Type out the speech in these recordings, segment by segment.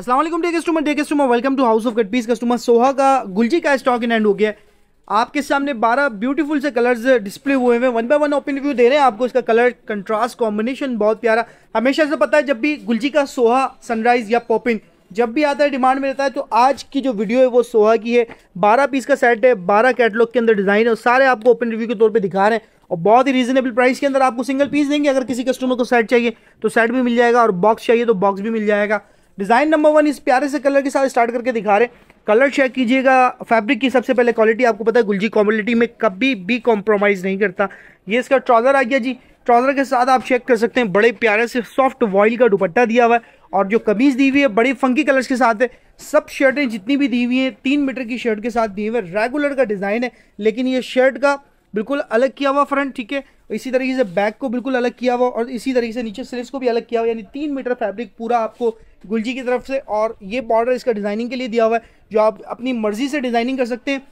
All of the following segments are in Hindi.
Aslam dear customer dear customer welcome to house of cut piece customer Soha का गुलजी का स्टॉक इन एंड हो गया आपके सामने 12 ब्यूटीफुल से कलर्स डिस्प्ले हुए हैं one by one open review दे रहे हैं आपको इसका कलर कंट्रास्ट कॉम्बिनेशन बहुत प्यारा हमेशा से पता है जब भी गुलजी का सोहा सनराइज या पॉपिंग जब भी आता है डिमांड में रहता है तो आज की जो वीडियो है वो सोहा की है बारह पीस का सेट है बारह कैटलॉग के अंदर डिज़ाइन है और सारे आपको ओपन रिव्यू के तौर पर दिखा रहे हैं और बहुत ही रीजनेबल प्राइस के अंदर आपको सिंगल पीस देंगे अगर किसी कस्टमर को सेट चाहिए तो सेट भी मिल जाएगा और बॉक्स चाहिए तो बॉक्स भी मिल जाएगा डिज़ाइन नंबर वन इस प्यारे से कलर के साथ स्टार्ट करके दिखा रहे हैं कलर चेक कीजिएगा फैब्रिक की सबसे पहले क्वालिटी आपको पता है गुलजी कॉम्बिलिटी में कभी भी कॉम्प्रोमाइज़ नहीं करता ये इसका ट्राउज़र आ गया जी ट्राउज़र के साथ आप चेक कर सकते हैं बड़े प्यारे से सॉफ्ट वॉइल का दुपट्टा दिया हुआ है और जो कमीज़ दी हुई है बड़े फंकी कलर्स के साथ है सब शर्टें जितनी भी दी हुई हैं तीन मीटर की शर्ट के साथ दी हुई है रेगुलर का डिज़ाइन है लेकिन ये शर्ट का बिल्कुल अलग किया हुआ फ्रंट ठीक है इसी तरीके से बैक को बिल्कुल अलग किया हुआ और इसी तरीके से नीचे स्लिप्स को भी अलग किया हुआ यानी तीन मीटर फैब्रिक पूरा आपको गुलजी की तरफ से और ये बॉर्डर इसका डिज़ाइनिंग के लिए दिया हुआ है जो आप अपनी मर्जी से डिज़ाइनिंग कर सकते हैं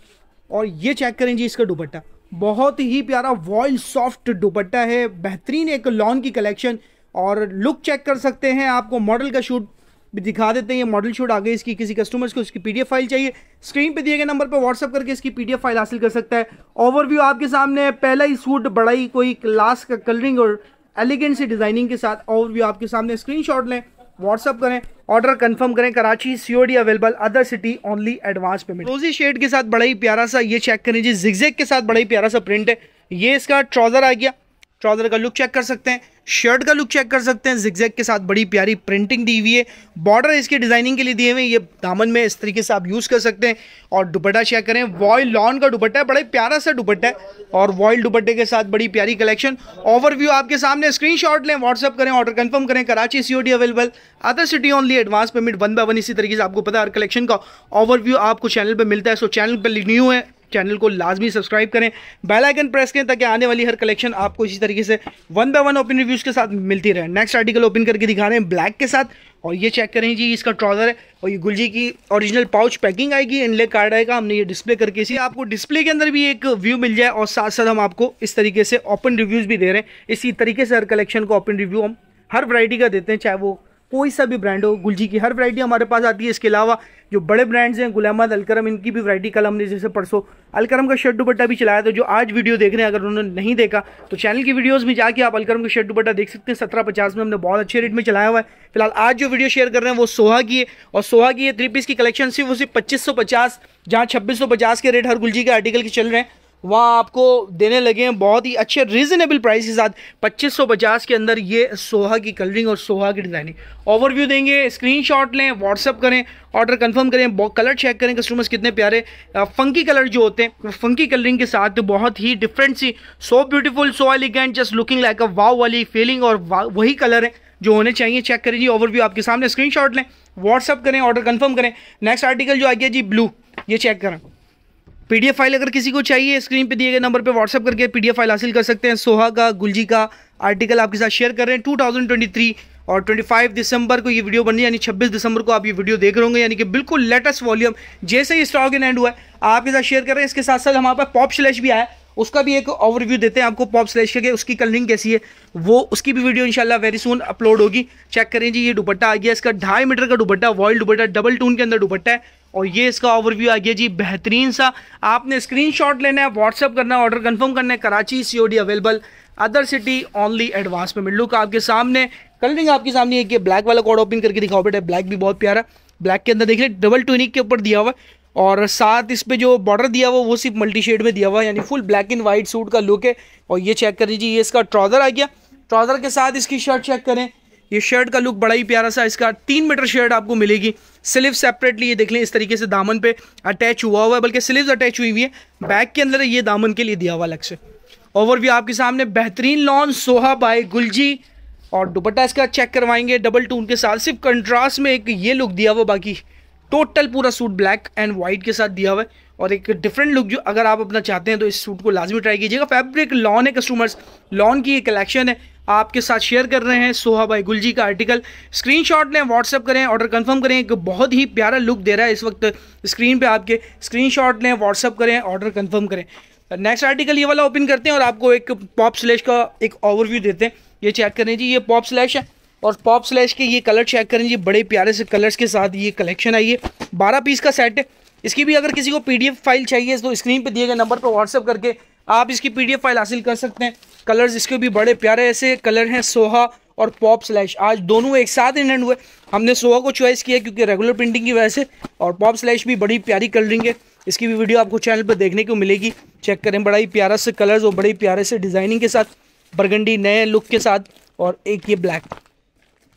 और ये चेक करें जी इसका दुपट्टा बहुत ही प्यारा वॉइल सॉफ्ट दुपट्टा है बेहतरीन एक लॉन की कलेक्शन और लुक चेक कर सकते हैं आपको मॉडल का शूट भी दिखा देते हैं ये मॉडल शूट आगे इसकी किसी कस्टमर्स को इसकी पीडीएफ फाइल चाहिए स्क्रीन पे दिए गए नंबर पर व्हाट्सअप करके इसकी पीडीएफ फाइल हासिल कर सकता है ओवरव्यू आपके सामने है पहला ही सूट बड़ा ही कोई क्लास का कलरिंग और एलिगेंट सी डिज़ाइनिंग के साथ ओवरव्यू आपके सामने स्क्रीन लें व्हाट्सअप करें ऑर्डर कंफर्म करें Karachi COD available other city only advance payment rosy shade के साथ बड़ा ही प्यारा सा ये चेक करें जी जिक्जेक के साथ बड़ा ही प्यारा सा प्रिंट है ये इसका ट्राउज़र आ गया ट्राउज़र का लुक चेक कर सकते हैं शर्ट का लुक चेक कर सकते हैं जिगजैग के साथ बड़ी प्यारी प्रिंटिंग दी हुई है बॉर्डर इसके डिज़ाइनिंग के लिए दिए हुए ये दामन में इस तरीके से आप यूज़ कर सकते हैं और दुपट्टा चेक करें वॉयल लॉन का दुपट्टा है बड़ा प्यारा सा दुपट्टा है और वॉयल दुपट्टे के साथ बड़ी प्यारी कलेक्शन ओवरव्यू आपके सामने स्क्रीन लें व्हाट्सअप करें ऑर्डर कन्फर्म करें Karachi C available other city only advance payment one by one इसी तरीके से आपको पता है हर कलेक्शन का ओवरव्यू आपको चैनल पर मिलता है सो चैनल पर न्यू है चैनल को लाजमी सब्सक्राइब करें बेल आइकन प्रेस करें ताकि आने वाली हर कलेक्शन आपको इसी तरीके से one by one open reviews के साथ मिलती रहे नेक्स्ट आर्टिकल ओपन करके दिखा रहे हैं ब्लैक के साथ और ये चेक करें जी इसका ट्राउज़र है और ये गुलजी की ओरिजिनल पाउच पैकिंग आएगी इनले कार्ड आएगा हमने ये डिस्प्ले करके इसी आपको डिस्प्ले के अंदर भी एक व्यू मिल जाए और साथ साथ हम आपको इस तरीके से ओपन रिव्यूज़ भी दे रहे हैं इसी तरीके से हर कलेक्शन को ओपन रिव्यू हम हर वैरायटी का देते हैं चाहे वो कोई सा भी ब्रांड हो गुलजी की हर वैरायटी हमारे पास आती है इसके अलावा जो बड़े ब्रांड्स हैं गुलामद अलकरम इनकी भी वैरायटी कल हमने जैसे परसों अलकरम का शर्ट दुपट्टा भी चलाया था जो आज वीडियो देख रहे हैं अगर उन्होंने नहीं देखा तो चैनल की वीडियोज में जाके आप अलकरम का शर्ट दुपट्टा देख सकते हैं सत्रह पचास में हमने बहुत अच्छे रेट में चलाया हुआ है फिलहाल आज जो वीडियो शेयर कर रहे हैं वो सोहा की है और सोहा की है थ्री पीस की कलेक्शन सिर्फ सिर्फ पच्चीस सौ पचास जहाँ छब्बीस सौ पचास के रेट हर गुलजी के आर्टिकल के चल रहे हैं वहाँ आपको देने लगे हैं बहुत ही अच्छे रीजनेबल प्राइस के साथ 2550 के अंदर ये सोहा की कलरिंग और सोहा की डिज़ाइनिंग ओवरव्यू देंगे स्क्रीनशॉट लें व्हाट्सअप करें ऑर्डर कंफर्म करें कलर चेक करें कस्टमर्स कितने प्यारे फंकी कलर जो होते हैं फंकी कलरिंग के साथ तो बहुत ही डिफरेंट सी so beautiful so elegant just looking like a wow वाली फीलिंग और वही कलर है जो होने चाहिए चेक करें जी ओवरव्यू आपके सामने स्क्रीन लें व्हाट्सअप करें ऑर्डर कन्फर्म करें नेक्स्ट आर्टिकल जो आ गया जी ब्लू ये चेक करें पीडीएफ फाइल अगर किसी को चाहिए स्क्रीन पे दिए गए नंबर पे व्हाट्सअप करके पीडीएफ फाइल हासिल कर सकते हैं सोहा का गुलजी का आर्टिकल आपके साथ शेयर कर रहे हैं 2023 और 25 दिसंबर को ये वीडियो बननी यानी 26 दिसंबर को आप ये वीडियो देख रहे होंगे यानी कि बिल्कुल लेटेस्ट वॉल्यूम जैसे ही स्टॉक इन एंड हुआ है आपके साथ शेयर कर रहे हैं इसके साथ साथ हमारे पास पॉप स्लैश भी आया उसका भी एक ओवरव्यू देते हैं आपको पॉप स्लेश के उसकी कलरिंग कैसी है वो उसकी भी वीडियो इंशाल्लाह वेरी सून अपलोड होगी चेक करें जी ये दुपट्टा आ गया इसका ढाई मीटर का दुपट्टा वॉयल दुपट्टा डबल टून के अंदर दुपट्टा है और ये इसका ओवरव्यू आ गया जी बेहतरीन सा आपने शॉट लेना है व्हाट्सअप करना है ऑर्डर कन्फर्म करना है Karachi COD available other city only advance payment look आपके सामने कलरिंग आपके सामने एक ब्लैक वाला कोड ओपन करके दिखाओ बेटा ब्लैक भी बहुत प्यारा ब्लैक के अंदर देख रहे डबल टूनिक के ऊपर दिया हुआ है और साथ इस पर जो बॉर्डर दिया हुआ वो सिर्फ मल्टी शेड में दिया हुआ यानी full black and white suit का लुक है और ये चेक कर लीजिए ये इसका ट्राउज़र आ गया ट्राउज़र के साथ इसकी शर्ट चेक करें ये शर्ट का लुक बड़ा ही प्यारा सा इसका तीन मीटर शर्ट आपको मिलेगी स्लीव सेपरेटली ये देख लें इस तरीके से दामन पे अटैच हुआ हुआ है बल्कि स्लिव अटैच हुई हुई है बैक के अंदर ये दामन के लिए दिया हुआ अलग से ओवर व्यू आपके सामने बेहतरीन लॉन सोहा बाय गुलजी और दुपट्टा इसका चेक करवाएंगे डबल टून के साथ सिर्फ कंट्रास्ट में एक ये लुक दिया हुआ बाकी टोटल पूरा सूट ब्लैक एंड वाइट के साथ दिया हुआ है और एक डिफरेंट लुक जो अगर आप अपना चाहते हैं तो इस सूट को लाजमी ट्राई कीजिएगा फैब्रिक लॉन है कस्टमर्स लॉन की ये कलेक्शन है आपके साथ शेयर कर रहे हैं सोहा भाई गुलजी का आर्टिकल स्क्रीनशॉट लें व्हाट्सअप करें ऑर्डर कंफर्म करें एक बहुत ही प्यारा लुक दे रहा है इस वक्त स्क्रीन पे आपके स्क्रीनशॉट लें व्हाट्सअप करें ऑर्डर कंफर्म करें नेक्स्ट आर्टिकल ये वाला ओपन करते हैं और आपको एक पॉप स्लैश का एक ओवरव्यू देते हैं ये चेक करें जी ये पॉप स्लैश है और पॉप स्लैश के ये कलर चेक करें जी बड़े प्यारे से कलर्स के साथ ये कलेक्शन आई है बारह पीस का सेट है इसकी भी अगर किसी को पीडीएफ फाइल चाहिए तो स्क्रीन पे दिए गए नंबर पर व्हाट्सअप करके आप इसकी पीडीएफ फाइल हासिल कर सकते हैं कलर्स इसके भी बड़े प्यारे ऐसे कलर हैं सोहा और पॉप स्लैश आज दोनों एक साथ इनहेंड हुए हमने सोहा को चॉइस किया क्योंकि रेगुलर प्रिंटिंग की वजह से और पॉप स्लैश भी बड़ी प्यारी कलरिंग है इसकी भी वीडियो आपको चैनल पर देखने को मिलेगी चेक करें बड़ा ही प्यारा से कलर्स और बड़े प्यारे से डिज़ाइनिंग के साथ बरगंडी नए लुक के साथ और एक ये ब्लैक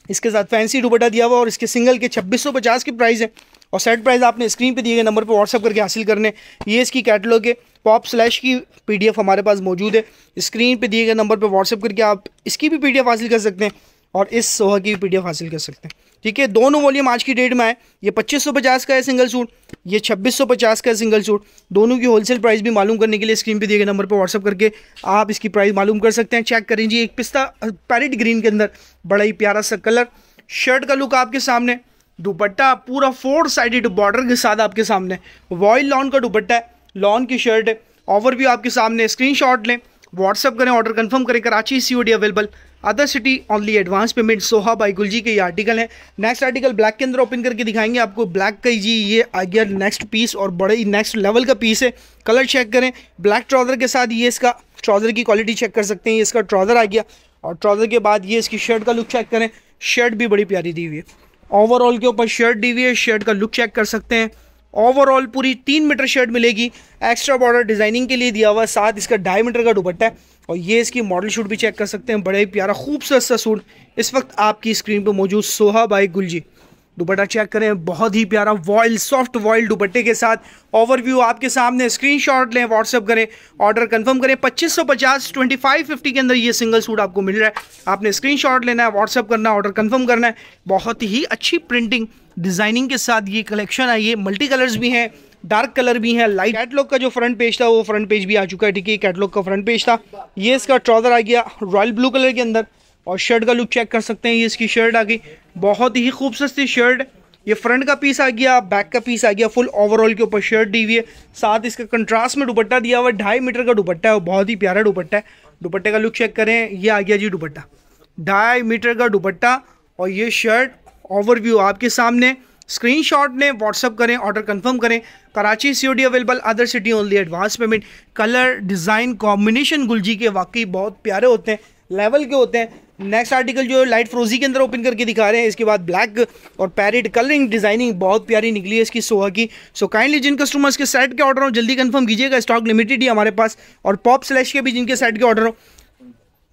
इसके साथ फैंसी दुपट्टा दिया हुआ और इसके सिंगल के छब्बीस सौ पचास की प्राइस है और सेट प्राइस आपने स्क्रीन पे दिए गए नंबर पर व्हाट्सअप करके हासिल करने ये इसकी कैटलॉग है पॉप स्लैश की पीडीएफ हमारे पास मौजूद है स्क्रीन पे दिए गए नंबर पर व्हाट्सअप करके आप इसकी भी पीडीएफ हासिल कर सकते हैं और इस सोहा की भी पीडीएफ हासिल कर सकते हैं ठीक है दोनों वॉल्यूम आज की डेट में आए ये 2550 का है सिंगल सूट ये 2650 का है सिंगल सूट दोनों की होलसेल प्राइस भी मालूम करने के लिए स्क्रीन पे दिए गए नंबर पर व्हाट्सअप करके आप इसकी प्राइस मालूम कर सकते हैं चेक करें जी एक पिस्ता पैरिट ग्रीन के अंदर बड़ा ही प्यारा सा कलर शर्ट का लुक आपके सामने दुपट्टा पूरा फोर साइडेड बॉर्डर के साथ आपके सामने वॉयल लॉन का दुपट्टा है लॉन की शर्ट है ऑफर भी आपके सामने स्क्रीन लें व्हाट्सअप करें ऑर्डर कंफर्म करें Karachi C O D available other city only advance payment Soha by Gulji के ये आर्टिकल है नेक्स्ट आर्टिकल ब्लैक के अंदर ओपन करके दिखाएंगे आपको ब्लैक का जी ये आ गया नेक्स्ट पीस और बड़े ही नेक्स्ट लेवल का पीस है कलर चेक करें ब्लैक ट्राउज़र के साथ ये इसका ट्राउज़र की क्वालिटी चेक कर सकते हैं ये इसका ट्राउज़र आ गया और ट्राउज़र के बाद ये इसकी शर्ट का लुक चेक करें शर्ट भी बड़ी प्यारी दी हुई है ओवरऑल के ऊपर शर्ट दी हुई है शर्ट का लुक चेक कर सकते हैं ओवरऑल पूरी तीन मीटर शर्ट मिलेगी एक्स्ट्रा बॉर्डर डिजाइनिंग के लिए दिया हुआ है साथ इसका ढाई मीटर का दुपट्टा है और ये इसकी मॉडल शूट भी चेक कर सकते हैं बड़ा ही प्यारा खूबसूरत सा सूट इस वक्त आपकी स्क्रीन पर मौजूद सोहा बाई गुलजी दुपट्टा चेक करें बहुत ही प्यारा वॉयल सॉफ्ट वॉयल दुपट्टे के साथ ओवरव्यू आपके सामने स्क्रीनशॉट लें व्हाट्सअप करें ऑर्डर कंफर्म करें 2550 2550 के अंदर ये सिंगल सूट आपको मिल रहा है आपने स्क्रीनशॉट लेना है व्हाट्सअप करना है ऑर्डर कंफर्म करना है बहुत ही अच्छी प्रिंटिंग डिज़ाइनिंग के साथ ये कलेक्शन आई है मल्टी कलर्स भी हैं डार्क कलर भी है लाइट कैटलॉग का जो फ्रंट पेज था वो फ्रंट पेज भी आ चुका है ठीक है कैटलॉग का फ्रंट पेज था ये इसका ट्राउज़र आ गया रॉयल ब्लू कलर के अंदर और शर्ट का लुक चेक कर सकते हैं ये इसकी शर्ट आ गई बहुत ही खूबसूरत सी शर्ट ये फ्रंट का पीस आ गया बैक का पीस आ गया फुल ओवरऑल के ऊपर शर्ट दी हुई है साथ इसका कंट्रास्ट में दुपट्टा दिया हुआ ढाई मीटर का दुपट्टा है बहुत ही प्यारा दुपट्टा है दुपट्टे का लुक चेक करें ये आ गया जी दुपट्टा ढाई मीटर का दुपट्टा और ये शर्ट ओवरव्यू आपके सामने स्क्रीनशॉट लें व्हाट्सअप करें ऑर्डर कंफर्म करें Karachi COD available other city only advance payment colour design combination Gulji के वाकई बहुत प्यारे होते हैं लेवल के होते हैं नेक्स्ट आर्टिकल जो लाइट फ्रोजी के अंदर ओपन करके दिखा रहे हैं इसके बाद ब्लैक और पैरेट कलरिंग डिजाइनिंग बहुत प्यारी निकली है इसकी सोहा की सो so, काइंडली जिन कस्टमर्स के सेट के ऑर्डर हो जल्दी कंफर्म कीजिएगा स्टॉक लिमिटेड ही हमारे पास और पॉप स्लैश के भी जिनके सेट के ऑर्डर हो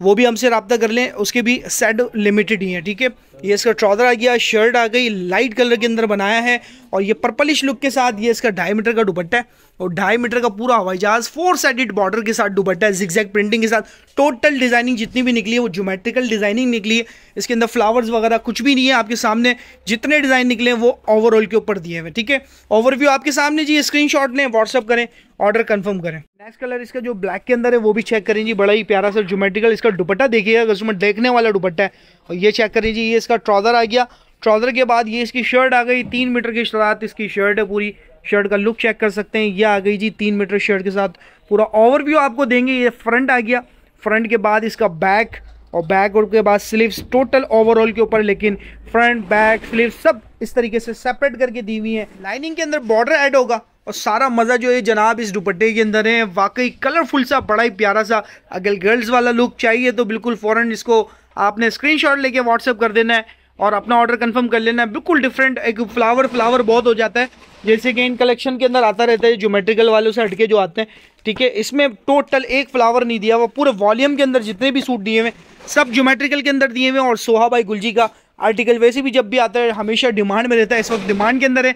वो भी हमसे रबता कर लें उसके भी सेट लिमिटेड ही हैं ठीक है ये इसका ट्राउज़र आ गया शर्ट आ गई लाइट कलर के अंदर बनाया है और ये पर्पलिश लुक के साथ ये इसका डायमीटर का दुपट्टा है और ढाई मीटर का पूरा हवाई जहाज फोर साइडेड बॉर्डर के साथ दुबट्टा है जिक्जैक प्रिंटिंग के साथ टोटल डिजाइनिंग जितनी भी निकली है वो ज्योमेट्रिकल डिजाइनिंग निकली है इसके अंदर फ्लावर्स वगैरह कुछ भी नहीं है आपके सामने जितने डिजाइन निकले हैं वो ओवरऑल के ऊपर दिए हुए ठीक है ओवरव्यू आपके सामने जी स्क्रीन शॉट लें व्हाट्सअप करें ऑर्डर कन्फर्म करें नेक्स्ट कलर इसका जो ब्लैक के अंदर है वो भी चेक करें जी बड़ा ही प्यारा सा ज्योमेट्रिकल इसका दुपट्टा देखिएगा कस्टमर देखने वाला दुपट्टा है और ये चेक करें जी ये इसका ट्रॉजर आ गया ट्रॉजर के बाद ये इसकी शर्ट आ गई तीन मीटर की शरारत इसकी शर्ट है पूरी शर्ट का लुक चेक कर सकते हैं ये आ गई जी तीन मीटर शर्ट के साथ पूरा ओवरव्यू आपको देंगे ये फ्रंट आ गया फ्रंट के बाद इसका बैक और बैक और के बाद स्लीव्स टोटल ओवरऑल के ऊपर लेकिन फ्रंट बैक स्लीव सब इस तरीके से सेपरेट करके दी हुई है लाइनिंग के अंदर बॉर्डर ऐड होगा और सारा मज़ा जो है जनाब इस दुपट्टे के अंदर है वाकई कलरफुल सा बड़ा ही प्यारा सा अगर गर्ल्स वाला लुक चाहिए तो बिल्कुल फ़ौरन इसको आपने स्क्रीनशॉट लेके व्हाट्सअप कर देना है और अपना ऑर्डर कंफर्म कर लेना है बिल्कुल डिफरेंट एक फ्लावर फ्लावर बहुत हो जाता है जैसे कि इन कलेक्शन के अंदर आता रहता है ज्योमेट्रिकल वालों से हटके जो आते हैं ठीक है इसमें टोटल एक फ्लावर नहीं दिया हुआ पूरे वॉल्यूम के अंदर जितने भी सूट दिए हुए सब ज्योमेट्रिकल के अंदर दिए हुए और सोहा भाई गुलजी का आर्टिकल वैसे भी जब भी आता है हमेशा डिमांड में रहता है इस वक्त डिमांड के अंदर है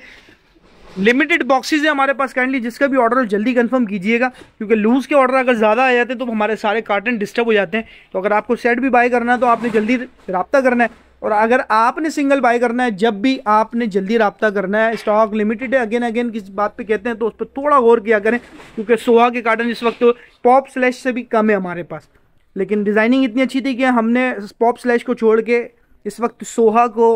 लिमिटेड बॉक्सेज है हमारे पास काइंडली जिसका भी ऑर्डर जल्दी कंफर्म कीजिएगा क्योंकि लूज़ के ऑर्डर अगर ज़्यादा आ जाते हैं तो हमारे सारे कार्टन डिस्टर्ब हो जाते हैं तो अगर आपको सेट भी बाय करना है तो आपने जल्दी रबता करना है और अगर आपने सिंगल बाय करना है जब भी आपने जल्दी रबता करना है स्टॉक लिमिटेड है अगेन अगेन किस बात पे कहते हैं तो उस पर थोड़ा गौर किया करें क्योंकि सोहा के कार्टन इस वक्त पॉप स्लैश से भी कम है हमारे पास लेकिन डिज़ाइनिंग इतनी अच्छी थी कि हमने पॉप स्लैश को छोड़ के इस वक्त सोहा को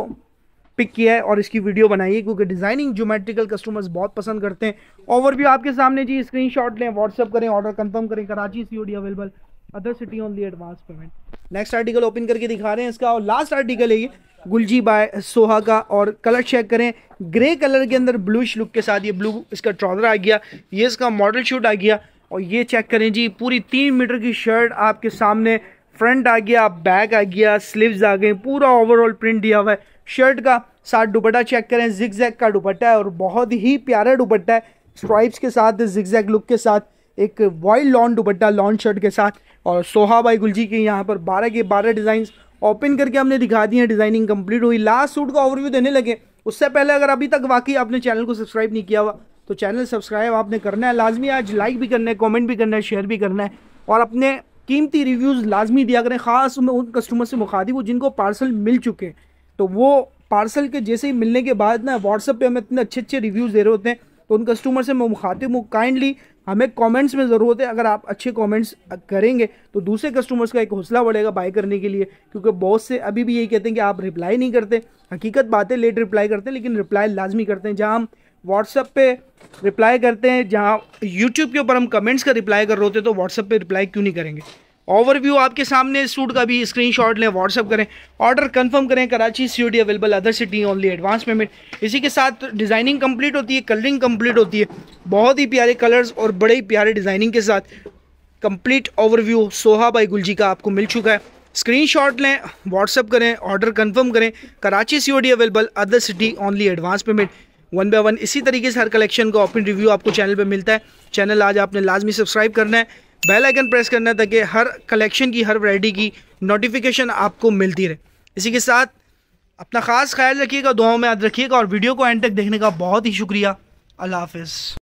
पिक किया है और इसकी वीडियो बनाई है क्योंकि डिज़ाइनिंग जोमेट्रिकल कस्टमर्स बहुत पसंद करते हैं भी आपके सामने जी स्क्रीनशॉट लें व्हाट्सअप करें ऑर्डर कंफर्म करें Karachi C available other city only advance payment next article open करके दिखा रहे हैं इसका और लास्ट आर्टिकल है ये गुलजी बाय सोहा का और कलर चेक करें ग्रे कलर के अंदर ब्लूश लुक के साथ ये ब्लू इसका ट्राउजर आ गया ये इसका मॉडल शूट आ गया और ये चेक करें जी पूरी तीन मीटर की शर्ट आपके सामने फ्रंट आ गया बैक आ गया स्लीव्स आ गए पूरा ओवरऑल प्रिंट दिया हुआ है शर्ट का साथ दुपट्टा चेक करें जिग का दुपट्टा है और बहुत ही प्यारा दुपट्टा है स्ट्राइप्स के साथ जिग लुक के साथ एक wild lawn dupatta lawn shirt के साथ और सोहा बाई गुलजी के यहाँ पर बारह के बारह डिज़ाइन ओपन करके हमने दिखा दिए हैं डिज़ाइनिंग कंप्लीट हुई लास्ट सूट का ओवरव्यू देने लगे उससे पहले अगर अभी तक वाकई आपने चैनल को सब्सक्राइब नहीं किया हुआ तो चैनल सब्सक्राइब आपने करना है लाजमी आज लाइक भी करना है कमेंट भी करना है शेयर भी करना है और अपने कीमती रिव्यूज़ लाजमी दिया करें ख़ास में उन कस्टमर से मुखातिब हूँ जिनको पार्सल मिल चुके हैं तो वो पार्सल के जैसे ही मिलने के बाद ना व्हाट्सअप पर हमें इतने अच्छे अच्छे रिव्यूज़ दे रहे होते हैं तो उन कस्टमर से मैं मुखातिब हूँ काइंडली हमें कमेंट्स में ज़रूरत है अगर आप अच्छे कमेंट्स करेंगे तो दूसरे कस्टमर्स का एक हौसला बढ़ेगा बाय करने के लिए क्योंकि बॉस से अभी भी यही कहते हैं कि आप रिप्लाई नहीं करते हकीकत बातें लेट रिप्लाई करते हैं लेकिन रिप्लाई लाजमी करते हैं जहाँ हम व्हाट्सअप पे रिप्लाई करते हैं जहाँ यूट्यूब के ऊपर हम कमेंट्स का रिप्लाई कर रहे होते हैं तो व्हाट्सअप पर रिप्लाई क्यों नहीं करेंगे ओवरव्यू आपके सामने इस सूट का भी स्क्रीनशॉट लें व्हाट्सअप करें ऑर्डर कंफर्म करें Karachi C D available other city only advance payment इसी के साथ डिज़ाइनिंग कंप्लीट होती है कलरिंग कंप्लीट होती है बहुत ही प्यारे कलर्स और बड़े ही प्यारे डिज़ाइनिंग के साथ complete overview Soha by Gulji का आपको मिल चुका है शॉट लें व्हाट्सअप करें ऑर्डर कन्फर्म करें Karachi C available other city only advance payment one by one इसी तरीके से हर कलेक्शन का ओपन रिव्यू आपको चैनल पर मिलता है चैनल आज आपने लाजमी सब्सक्राइब करना है बेल आइकन प्रेस करना है ताकि हर कलेक्शन की हर वैरायटी की नोटिफिकेशन आपको मिलती रहे इसी के साथ अपना ख़ास ख्याल रखिएगा दुआओं में याद रखिएगा और वीडियो को एंड तक देखने का बहुत ही शुक्रिया अल्लाह हाफ